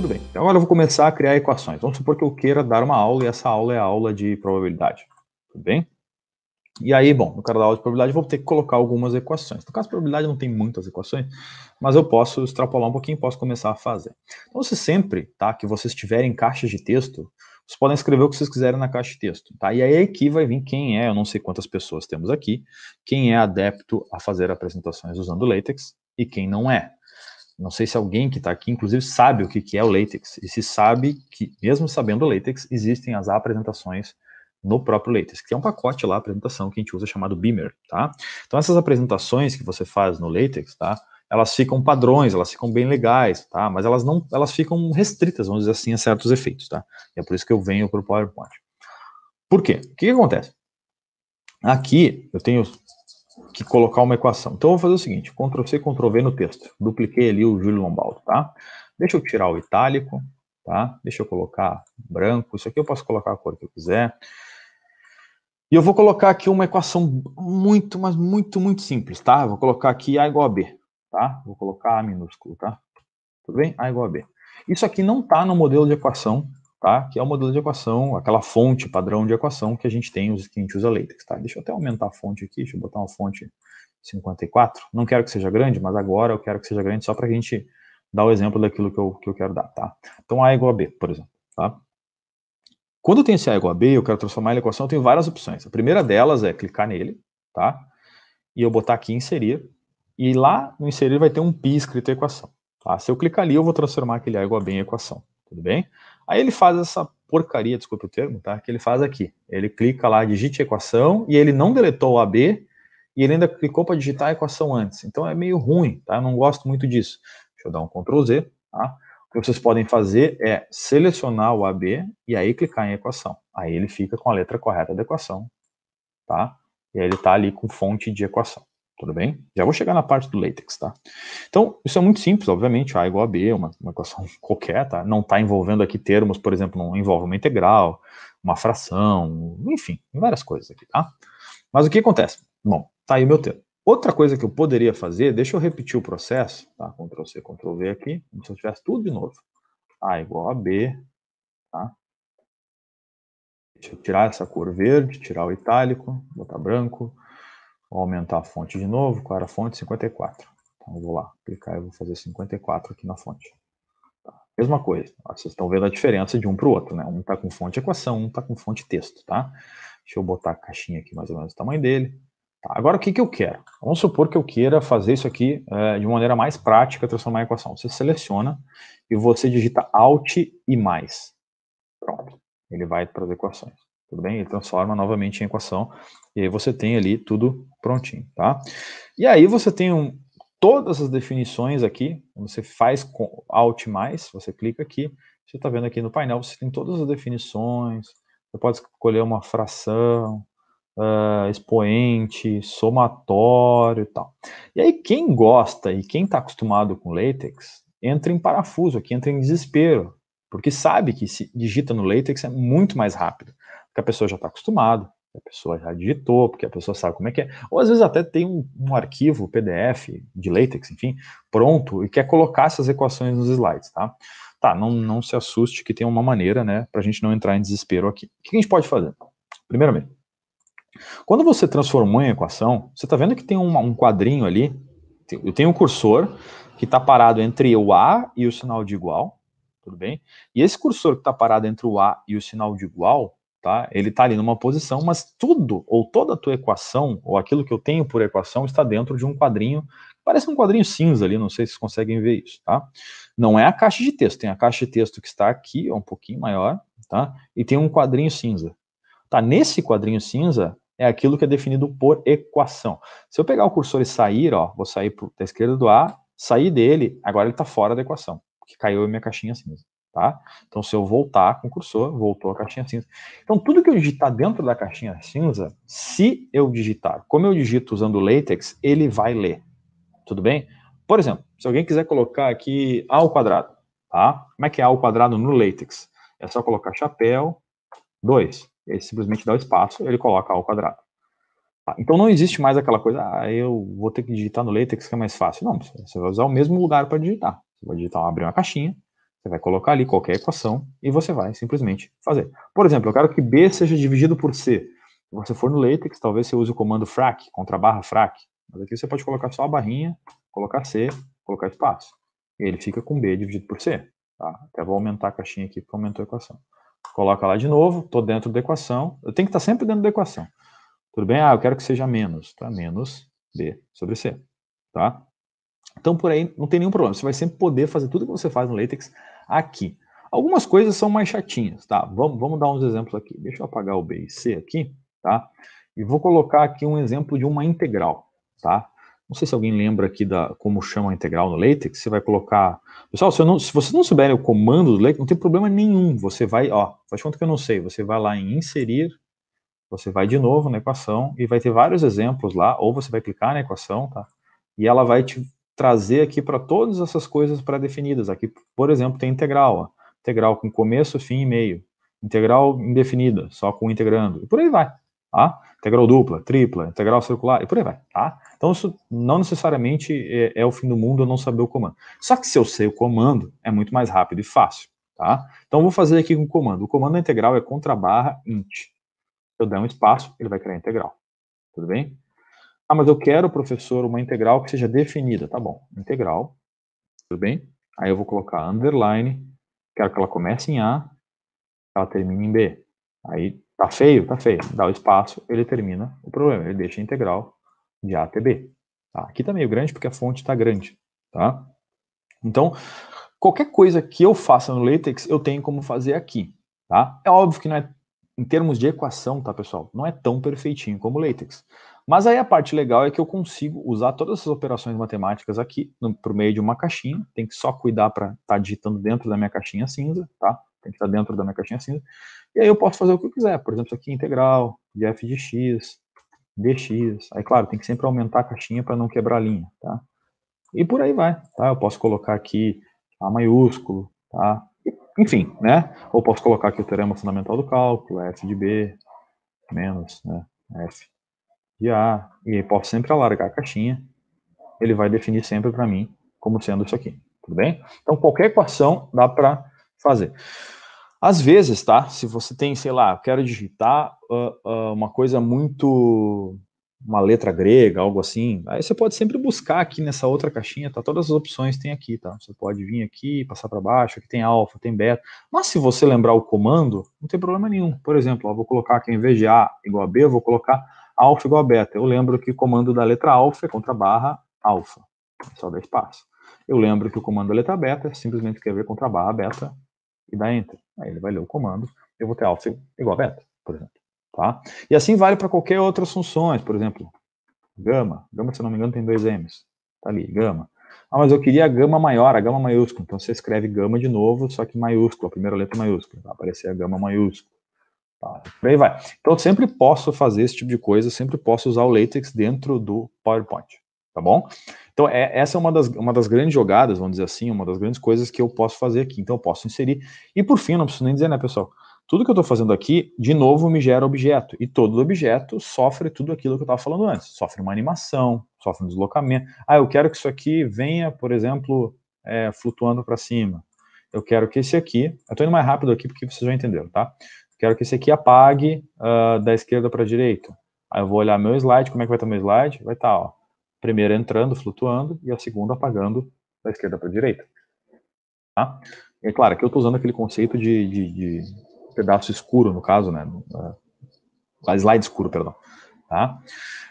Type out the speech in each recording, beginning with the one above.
tudo bem. Então, agora eu vou começar a criar equações. Vamos supor que eu queira dar uma aula e essa aula é a aula de probabilidade. Tudo bem? E aí, bom, no cara da aula de probabilidade eu vou ter que colocar algumas equações. No caso de probabilidade não tem muitas equações, mas eu posso extrapolar um pouquinho, e posso começar a fazer. Então, se sempre, tá, que vocês tiverem caixas de texto, vocês podem escrever o que vocês quiserem na caixa de texto, tá? E aí aqui vai vir quem é, eu não sei quantas pessoas temos aqui, quem é adepto a fazer apresentações usando latex e quem não é não sei se alguém que está aqui, inclusive, sabe o que, que é o latex. E se sabe que, mesmo sabendo o latex, existem as apresentações no próprio latex, que é um pacote lá, apresentação que a gente usa chamado Beamer, tá? Então, essas apresentações que você faz no latex, tá? Elas ficam padrões, elas ficam bem legais, tá? Mas elas não, elas ficam restritas, vamos dizer assim, a certos efeitos, tá? E é por isso que eu venho para o PowerPoint. Por quê? O que, que acontece? Aqui eu tenho que colocar uma equação. Então eu vou fazer o seguinte, Ctrl C, Ctrl V no texto. Dupliquei ali o Júlio Lombaldo, tá? Deixa eu tirar o itálico, tá? Deixa eu colocar branco, isso aqui eu posso colocar a cor que eu quiser. E eu vou colocar aqui uma equação muito, mas muito, muito simples, tá? vou colocar aqui A igual a B, tá? Vou colocar A minúsculo, tá? Tudo bem? A igual a B. Isso aqui não está no modelo de equação tá? que é o modelo de equação, aquela fonte padrão de equação que a gente tem, que a gente usa latex. Tá? Deixa eu até aumentar a fonte aqui, deixa eu botar uma fonte 54. Não quero que seja grande, mas agora eu quero que seja grande só para a gente dar o exemplo daquilo que eu, que eu quero dar. Tá? Então A igual a B, por exemplo. Tá? Quando eu tenho esse A igual a B, eu quero transformar ele em equação, eu tenho várias opções. A primeira delas é clicar nele, tá? e eu botar aqui inserir, e lá no inserir vai ter um pi escrito equação. Tá? Se eu clicar ali, eu vou transformar aquele A igual a B em equação tudo bem? Aí ele faz essa porcaria, desculpe o termo, tá? Que ele faz aqui. Ele clica lá, digite a equação, e ele não deletou o AB, e ele ainda clicou para digitar a equação antes. Então é meio ruim, tá? Eu não gosto muito disso. Deixa eu dar um Ctrl Z, tá? O que vocês podem fazer é selecionar o AB e aí clicar em equação. Aí ele fica com a letra correta da equação, tá? E aí ele está ali com fonte de equação. Tudo bem? Já vou chegar na parte do latex, tá? Então, isso é muito simples, obviamente, A igual a B, uma, uma equação qualquer, tá? Não está envolvendo aqui termos, por exemplo, não envolve uma integral, uma fração, enfim, várias coisas aqui, tá? Mas o que acontece? Bom, tá aí o meu termo. Outra coisa que eu poderia fazer, deixa eu repetir o processo, tá? Ctrl C, Ctrl V aqui, como se eu tivesse tudo de novo. A igual a B, tá? Deixa eu tirar essa cor verde, tirar o itálico, botar branco, Vou aumentar a fonte de novo. Qual era a fonte? 54. Então, eu vou lá clicar e vou fazer 54 aqui na fonte. Tá. Mesma coisa. Vocês estão vendo a diferença de um para o outro, né? Um está com fonte equação, um está com fonte texto, tá? Deixa eu botar a caixinha aqui mais ou menos o tamanho dele. Tá. Agora, o que, que eu quero? Vamos supor que eu queira fazer isso aqui é, de maneira mais prática, transformar a equação. Você seleciona e você digita Alt e mais. Pronto. Ele vai para as equações. Tudo bem? Ele transforma novamente em equação. E aí você tem ali tudo prontinho, tá? E aí você tem um, todas as definições aqui. Você faz com Alt mais, você clica aqui. Você está vendo aqui no painel, você tem todas as definições. Você pode escolher uma fração, Uh, expoente, somatório e tal. E aí, quem gosta e quem está acostumado com latex, entra em parafuso aqui, entra em desespero, porque sabe que se digita no latex é muito mais rápido que a pessoa já está acostumada, que a pessoa já digitou, porque a pessoa sabe como é que é. Ou às vezes até tem um, um arquivo PDF de latex, enfim, pronto, e quer colocar essas equações nos slides, tá? Tá, não, não se assuste que tem uma maneira, né, para a gente não entrar em desespero aqui. O que a gente pode fazer? Primeiramente, quando você transformou em equação, você está vendo que tem um, um quadrinho ali, eu tenho um cursor que está parado entre o A e o sinal de igual, tudo bem? E esse cursor que está parado entre o A e o sinal de igual, tá? Ele está ali numa posição, mas tudo ou toda a tua equação ou aquilo que eu tenho por equação está dentro de um quadrinho, parece um quadrinho cinza ali, não sei se vocês conseguem ver isso, tá? Não é a caixa de texto, tem a caixa de texto que está aqui, é um pouquinho maior, tá? E tem um quadrinho cinza. Tá nesse quadrinho cinza é aquilo que é definido por equação. Se eu pegar o cursor e sair, ó, vou sair para a esquerda do A, sair dele, agora ele está fora da equação, porque caiu a minha caixinha cinza. Tá? Então, se eu voltar com o cursor, voltou a caixinha cinza. Então, tudo que eu digitar dentro da caixinha cinza, se eu digitar, como eu digito usando o latex, ele vai ler. Tudo bem? Por exemplo, se alguém quiser colocar aqui A ao quadrado, tá? Como é que é A ao quadrado no latex? É só colocar chapéu 2. Ele simplesmente dá o espaço, ele coloca A ao quadrado. Tá? Então não existe mais aquela coisa, ah, eu vou ter que digitar no latex que é mais fácil. Não, você vai usar o mesmo lugar para digitar. Você vai digitar, abrir uma caixinha, você vai colocar ali qualquer equação e você vai simplesmente fazer. Por exemplo, eu quero que B seja dividido por C. Se você for no latex, talvez você use o comando frac, contra barra frac. Mas aqui você pode colocar só a barrinha, colocar C, colocar espaço. E ele fica com B dividido por C. Tá? Até vou aumentar a caixinha aqui porque aumentou a equação. Coloca lá de novo, estou dentro da equação. Eu tenho que estar tá sempre dentro da equação. Tudo bem? Ah, eu quero que seja menos. Tá? Menos B sobre C. Tá? Então, por aí, não tem nenhum problema. Você vai sempre poder fazer tudo que você faz no latex aqui. Algumas coisas são mais chatinhas, tá? Vamos, vamos dar uns exemplos aqui. Deixa eu apagar o B e C aqui, tá? E vou colocar aqui um exemplo de uma integral, tá? Não sei se alguém lembra aqui da como chama a integral no LaTeX. Você vai colocar... Pessoal, se, não, se não souber o comando do LaTeX, não tem problema nenhum. Você vai, ó, faz conta que eu não sei. Você vai lá em inserir, você vai de novo na equação e vai ter vários exemplos lá, ou você vai clicar na equação, tá? E ela vai te trazer aqui para todas essas coisas pré-definidas. Aqui, por exemplo, tem integral. Ó. Integral com começo, fim e meio. Integral indefinida, só com integrando. E por aí vai. Tá? Integral dupla, tripla, integral circular, e por aí vai. Tá? Então, isso não necessariamente é, é o fim do mundo eu não saber o comando. Só que se eu sei o comando, é muito mais rápido e fácil. Tá? Então, vou fazer aqui com o comando. O comando é integral é contra barra int. Eu der um espaço, ele vai criar integral. Tudo bem? Ah, mas eu quero, professor, uma integral que seja definida. Tá bom, integral. Tudo bem? Aí eu vou colocar underline. Quero que ela comece em A, ela termine em B. Aí tá feio, tá feio. Dá o espaço, ele termina o problema. Ele deixa a integral de A até B. Tá? Aqui tá meio grande porque a fonte tá grande. Tá? Então, qualquer coisa que eu faça no LaTeX, eu tenho como fazer aqui. Tá? É óbvio que não é, em termos de equação, tá, pessoal? Não é tão perfeitinho como o LaTeX. Mas aí a parte legal é que eu consigo usar todas essas operações matemáticas aqui no, por meio de uma caixinha. Tem que só cuidar para estar tá digitando dentro da minha caixinha cinza, tá? Tem que estar tá dentro da minha caixinha cinza. E aí eu posso fazer o que eu quiser. Por exemplo, aqui é integral de f de x, dx. Aí, claro, tem que sempre aumentar a caixinha para não quebrar a linha, tá? E por aí vai, tá? Eu posso colocar aqui A maiúsculo, tá? Enfim, né? Ou posso colocar aqui o teorema fundamental do cálculo, f de b, menos, né? f de A, e posso sempre alargar a caixinha, ele vai definir sempre para mim como sendo isso aqui, tudo bem? Então, qualquer equação dá para fazer. Às vezes, tá? Se você tem, sei lá, quero digitar uh, uh, uma coisa muito. uma letra grega, algo assim, aí você pode sempre buscar aqui nessa outra caixinha, tá? Todas as opções tem aqui, tá? Você pode vir aqui, passar para baixo, aqui tem alfa, tem beta. Mas se você lembrar o comando, não tem problema nenhum. Por exemplo, ó, vou colocar aqui, em vez de A igual a B, eu vou colocar alfa igual a beta. Eu lembro que o comando da letra alfa é contra barra alfa. Só dá espaço. Eu lembro que o comando da letra beta é simplesmente escrever contra barra beta e dar enter. Aí ele vai ler o comando, eu vou ter alfa igual a beta, por exemplo. Tá? E assim vale para qualquer outras funções, por exemplo, gama. Gama, se não me engano, tem dois m's. Tá ali, gama. Ah, mas eu queria a gama maior, a gama maiúscula. Então você escreve gama de novo, só que maiúscula, a primeira letra maiúscula. Vai aparecer a gama maiúscula por aí vai. Então, eu sempre posso fazer esse tipo de coisa, sempre posso usar o latex dentro do PowerPoint, tá bom? Então, é, essa é uma das, uma das grandes jogadas, vamos dizer assim, uma das grandes coisas que eu posso fazer aqui. Então, eu posso inserir. E, por fim, não preciso nem dizer, né, pessoal? Tudo que eu estou fazendo aqui, de novo, me gera objeto. E todo objeto sofre tudo aquilo que eu estava falando antes. Sofre uma animação, sofre um deslocamento. Ah, eu quero que isso aqui venha, por exemplo, é, flutuando para cima. Eu quero que esse aqui... Eu estou indo mais rápido aqui porque vocês já entenderam, tá? quero que esse aqui apague uh, da esquerda para a direita. Aí eu vou olhar meu slide, como é que vai estar meu slide? Vai estar, tá, ó, primeira entrando, flutuando, e a segunda apagando da esquerda para a direita. Tá? E é claro, que eu estou usando aquele conceito de, de, de, pedaço escuro, no caso, né? Uh, slide escuro, perdão tá?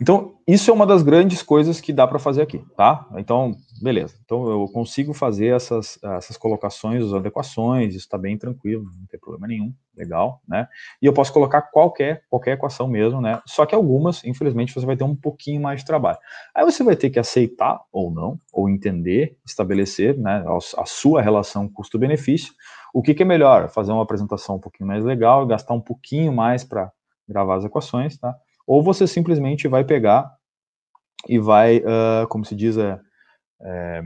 Então, isso é uma das grandes coisas que dá para fazer aqui, tá? Então, beleza. Então, eu consigo fazer essas, essas colocações, as adequações, isso está bem tranquilo, não tem problema nenhum, legal, né? E eu posso colocar qualquer, qualquer equação mesmo, né? Só que algumas, infelizmente, você vai ter um pouquinho mais de trabalho. Aí você vai ter que aceitar ou não, ou entender, estabelecer né, a, a sua relação custo-benefício. O que, que é melhor? Fazer uma apresentação um pouquinho mais legal, gastar um pouquinho mais para gravar as equações, tá? ou você simplesmente vai pegar e vai, uh, como se diz, é, é,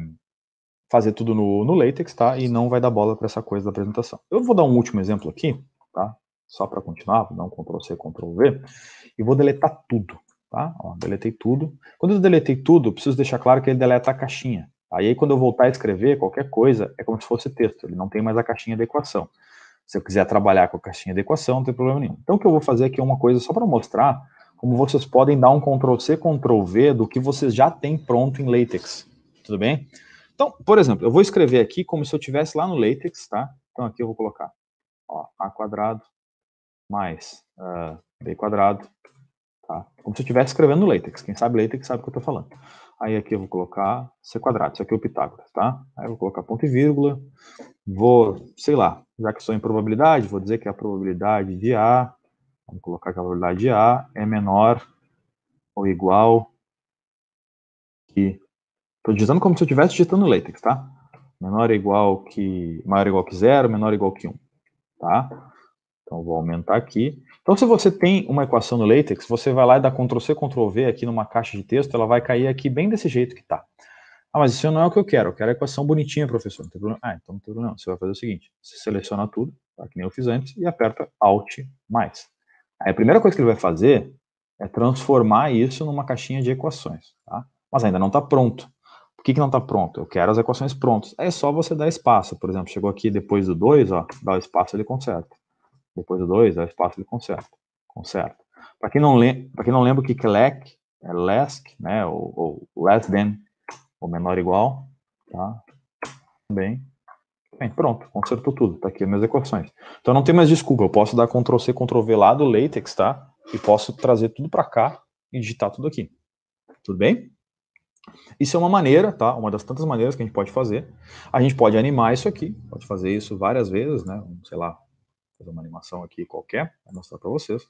fazer tudo no, no latex, tá? E não vai dar bola para essa coisa da apresentação. Eu vou dar um último exemplo aqui, tá? Só para continuar, vou dar um Ctrl C, Ctrl V, e vou deletar tudo, tá? Ó, deletei tudo. Quando eu deletei tudo, preciso deixar claro que ele deleta a caixinha. Tá? E aí, quando eu voltar a escrever qualquer coisa, é como se fosse texto, ele não tem mais a caixinha de equação. Se eu quiser trabalhar com a caixinha de equação, não tem problema nenhum. Então, o que eu vou fazer aqui é uma coisa só para mostrar como vocês podem dar um Ctrl+C, Ctrl+V do que vocês já têm pronto em LaTeX, tudo bem? Então, por exemplo, eu vou escrever aqui como se eu tivesse lá no LaTeX, tá? Então aqui eu vou colocar ó, a quadrado mais uh, b quadrado, tá? Como se eu estivesse escrevendo no LaTeX. Quem sabe LaTeX sabe o que eu estou falando. Aí aqui eu vou colocar c quadrado, isso aqui é o Pitágoras, tá? Aí eu vou colocar ponto e vírgula, vou, sei lá, já que sou em probabilidade, vou dizer que é a probabilidade de A Vamos colocar que a probabilidade A é menor ou igual que. Estou digitando como se eu estivesse digitando latex, tá? Menor ou igual que. Maior ou igual que zero, menor ou igual que 1. Tá? Então vou aumentar aqui. Então, se você tem uma equação no latex, você vai lá e dá Ctrl C, Ctrl V aqui numa caixa de texto, ela vai cair aqui bem desse jeito que tá. Ah, mas isso não é o que eu quero, eu quero a equação bonitinha, professor. Não tem problema. Ah, então não tem problema. Você vai fazer o seguinte: você seleciona tudo, tá? que nem eu fiz antes, e aperta Alt mais. Aí a primeira coisa que ele vai fazer é transformar isso numa caixinha de equações, tá? Mas ainda não está pronto. Por que, que não está pronto? Eu quero as equações prontas. É só você dar espaço. Por exemplo, chegou aqui depois do 2, ó, dá o espaço, ele conserta. Depois do 2, dá o espaço, ele conserta. Conserta. Para quem, não pra quem não lembra o que é LEC, é less, né, ou, ou less than, ou menor igual, tá? Também. Bem, pronto, consertou tudo, tá aqui as minhas equações. Então não tem mais desculpa, eu posso dar Ctrl C, Ctrl V lá do latex, tá? E posso trazer tudo para cá e digitar tudo aqui. Tudo bem? Isso é uma maneira, tá? Uma das tantas maneiras que a gente pode fazer. A gente pode animar isso aqui, pode fazer isso várias vezes, né? Sei lá, fazer uma animação aqui qualquer, vou mostrar para vocês.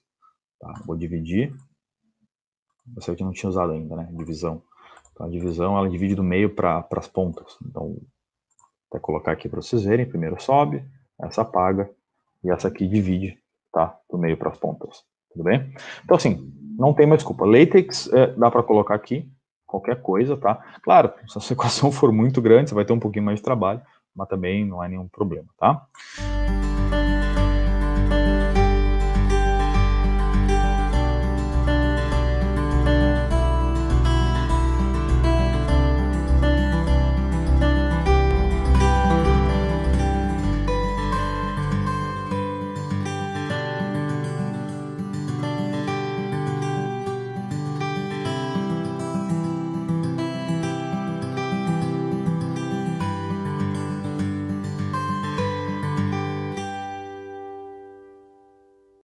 Tá? Vou dividir. Essa aqui não tinha usado ainda, né? Divisão. Então, tá? a divisão, ela divide do meio para as pontas. Então, até colocar aqui para vocês verem. Primeiro sobe, essa apaga e essa aqui divide, tá? Do meio para as pontas. Tudo bem? Então, assim, não tem mais desculpa. Latex é, dá para colocar aqui qualquer coisa, tá? Claro, se a equação for muito grande, você vai ter um pouquinho mais de trabalho, mas também não é nenhum problema, tá?